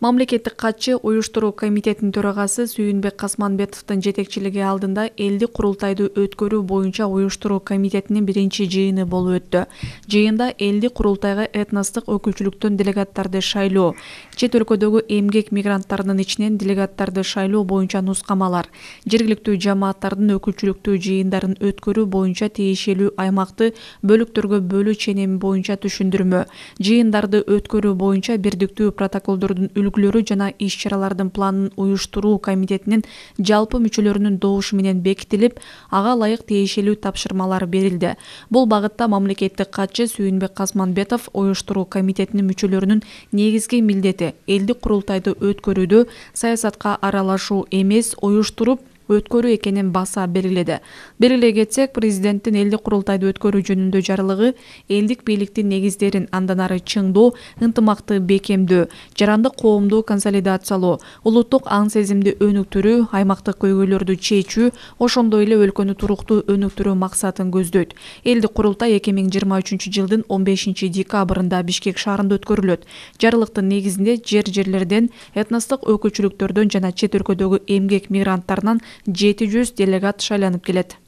мамлекеттик катчы уюштуруу комитетинин төрагасы сүйүнбек касманбетовдун жетекчилиги алдында элдик курултайды өткөрүү боюнча уюштуруу комитетинин биринчи жыйыны болуп өттү жыйында элдик курултайга этностук өкүлчүлүктөн делегаттарды шайлоо чет өлкөдөгү эмгек мигранттарынын ичинен делегаттарды шайлоо боюнча нускамалар жергиликтүү жамааттардын өкүлчүлүктүү жыйындарын өткөрүү боюнча тиешелүү аймакты бөлүктөргө бөлүү ченеми боюнча түшүндүрмө жыйындарды өткөрүү боюнча бирдиктүү протоколдордунүл үлгүлөрү жана иш чаралардын планын уюштуруу комитетинин жалпы мүчөлөрүнүн добушу менен бекитилип ага ылайык тиешелүү тапшырмалар берилди бул багытта мамлекеттик катчы сүйүнбек касманбетов уюштуруу комитетинин мүчөлөрүнүн негизги милдети элдик курултайды өткөрүүдө саясатка аралашуу эмес уюштуруп өткөрүү экенин баса белгиледи белгилей кетсек президенттин элдик курултайды өткөрүү жөнүндө жарлыгы элдик бийликтин негиздерин андан ары чыңдоо ынтымакты бекемдөө жарандык коомду консолидациялоо улуттук аң сезимди өнүктүрүү аймактык көйгөйлөрдү чечүү ошондой эле өлкөнү туруктуу өнүктүрүү максатын көздөйт элдик курултай эки миң жыйырма үчүнчү жылдын он бешинчи декабрында бишкек шаарында өткөрүлөт жарлыктын негизинде жер жерлерден этностук өкүлчүлүктөрдөн жана чет өлкөдөгү эмгек мигранттарынан 700 делегат шайланып келеді.